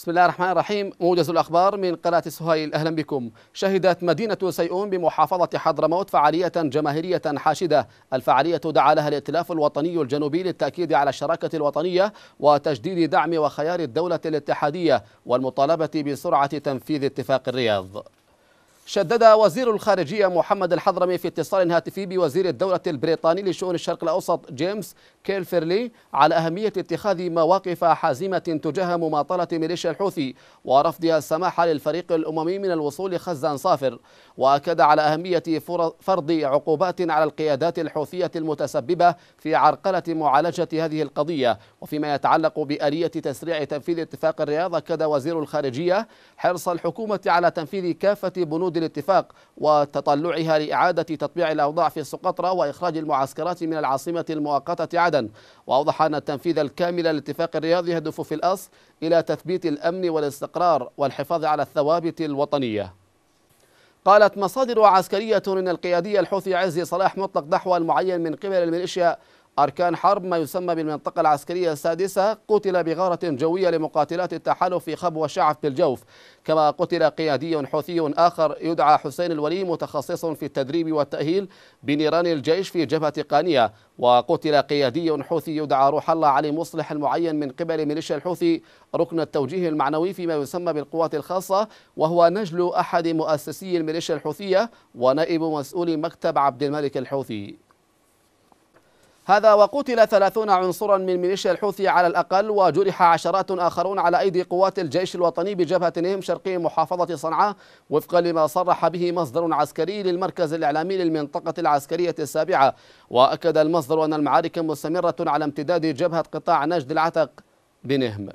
بسم الله الرحمن الرحيم موجز الأخبار من قناة سهيل أهلا بكم شهدت مدينة سيئون بمحافظة حضرموت فعالية جماهيرية حاشدة الفعالية دعا لها الائتلاف الوطني الجنوبي للتأكيد على الشراكة الوطنية وتجديد دعم وخيار الدولة الاتحادية والمطالبة بسرعة تنفيذ اتفاق الرياض شدد وزير الخارجية محمد الحضرمي في اتصال هاتفي بوزير الدولة البريطاني لشؤون الشرق الأوسط جيمس كيلفيرلي على أهمية اتخاذ مواقف حازمة تجاه مماطلة ميليشيا الحوثي ورفضها السماح للفريق الأممي من الوصول خزا صافر وأكد على أهمية فرض عقوبات على القيادات الحوثية المتسببة في عرقلة معالجة هذه القضية وفيما يتعلق بآلية تسريع تنفيذ اتفاق الرياض أكد وزير الخارجية حرص الحكومة على تنفيذ كافة بنود الاتفاق وتطلعها لإعادة تطبيع الأوضاع في سقطرى وإخراج المعسكرات من العاصمة المؤقتة عدن وأوضح أن التنفيذ الكامل للاتفاق الرياضي يهدف في الأصل إلى تثبيت الأمن والاستقرار والحفاظ على الثوابت الوطنية قالت مصادر عسكرية إن القيادي الحوثي عزي صلاح مطلق نحو المعين من قبل الميليشيا أركان حرب ما يسمى بالمنطقة العسكرية السادسة قتل بغارة جوية لمقاتلات التحالف في خبو شعب بالجوف كما قتل قيادي حوثي آخر يدعى حسين الولي متخصص في التدريب والتأهيل بنيران الجيش في جبهة قانية وقتل قيادي حوثي يدعى روح الله علي مصلح المعين من قبل ميليشيا الحوثي ركن التوجيه المعنوي فيما يسمى بالقوات الخاصة وهو نجل أحد مؤسسي الميليشيا الحوثية ونائب مسؤول مكتب عبد الملك الحوثي هذا وقتل ثلاثون عنصرا من ميليشيا الحوثي على الأقل وجرح عشرات آخرون على أيدي قوات الجيش الوطني بجبهتهم شرقي محافظة صنعاء وفقا لما صرح به مصدر عسكري للمركز الإعلامي للمنطقة العسكرية السابعة وأكد المصدر أن المعارك مستمرة على امتداد جبهة قطاع نجد العتق بنهم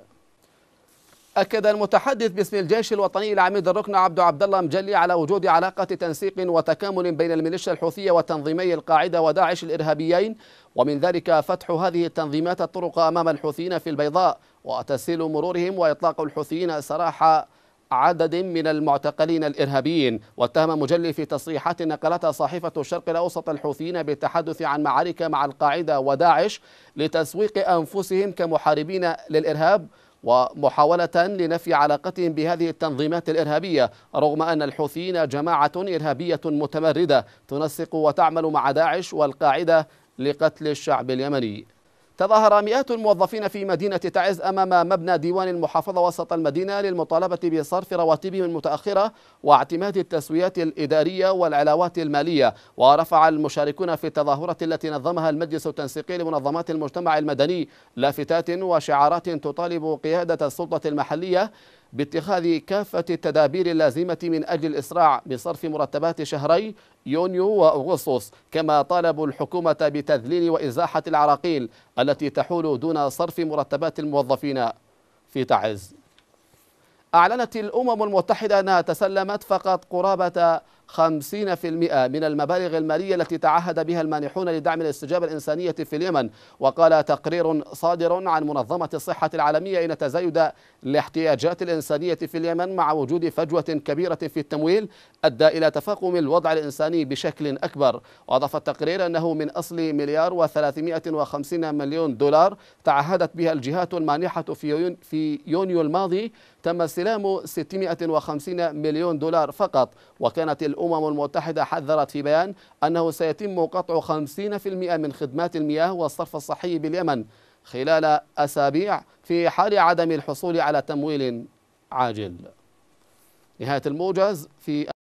أكد المتحدث باسم الجيش الوطني العميد الركن عبد عبد الله مجلي على وجود علاقة تنسيق وتكامل بين الميليشيا الحوثية وتنظيمي القاعدة وداعش الإرهابيين ومن ذلك فتح هذه التنظيمات الطرق أمام الحوثيين في البيضاء وتسهيل مرورهم وإطلاق الحوثيين سراح عدد من المعتقلين الإرهابيين واتهم مجلي في تصريحات نقلتها صحيفة الشرق الأوسط الحوثيين بالتحدث عن معارك مع القاعدة وداعش لتسويق أنفسهم كمحاربين للإرهاب ومحاولة لنفي علاقتهم بهذه التنظيمات الإرهابية رغم أن الحوثيين جماعة إرهابية متمردة تنسق وتعمل مع داعش والقاعدة لقتل الشعب اليمني تظاهر مئات الموظفين في مدينة تعز أمام مبنى ديوان المحافظة وسط المدينة للمطالبة بصرف رواتبهم المتأخرة واعتماد التسويات الإدارية والعلاوات المالية ورفع المشاركون في التظاهرة التي نظمها المجلس التنسيقي لمنظمات المجتمع المدني لافتات وشعارات تطالب قيادة السلطة المحلية باتخاذ كافة التدابير اللازمة من أجل الإسراع بصرف مرتبات شهري يونيو وأغسطس كما طالبوا الحكومة بتذليل وإزاحة العراقيل التي تحول دون صرف مرتبات الموظفين في تعز أعلنت الأمم المتحدة أنها تسلمت فقط قرابة 50% من المبالغ المالية التي تعهد بها المانحون لدعم الاستجابة الإنسانية في اليمن وقال تقرير صادر عن منظمة الصحة العالمية إن تزايد الاحتياجات الإنسانية في اليمن مع وجود فجوة كبيرة في التمويل أدى إلى تفاقم الوضع الإنساني بشكل أكبر وأضاف التقرير أنه من أصل مليار و350 مليون دولار تعهدت بها الجهات المانحة في يونيو الماضي تم استلام 650 مليون دولار فقط وكانت الأمم المتحدة حذرت في بيان أنه سيتم قطع 50% من خدمات المياه والصرف الصحي باليمن خلال أسابيع في حال عدم الحصول على تمويل عاجل نهاية الموجز في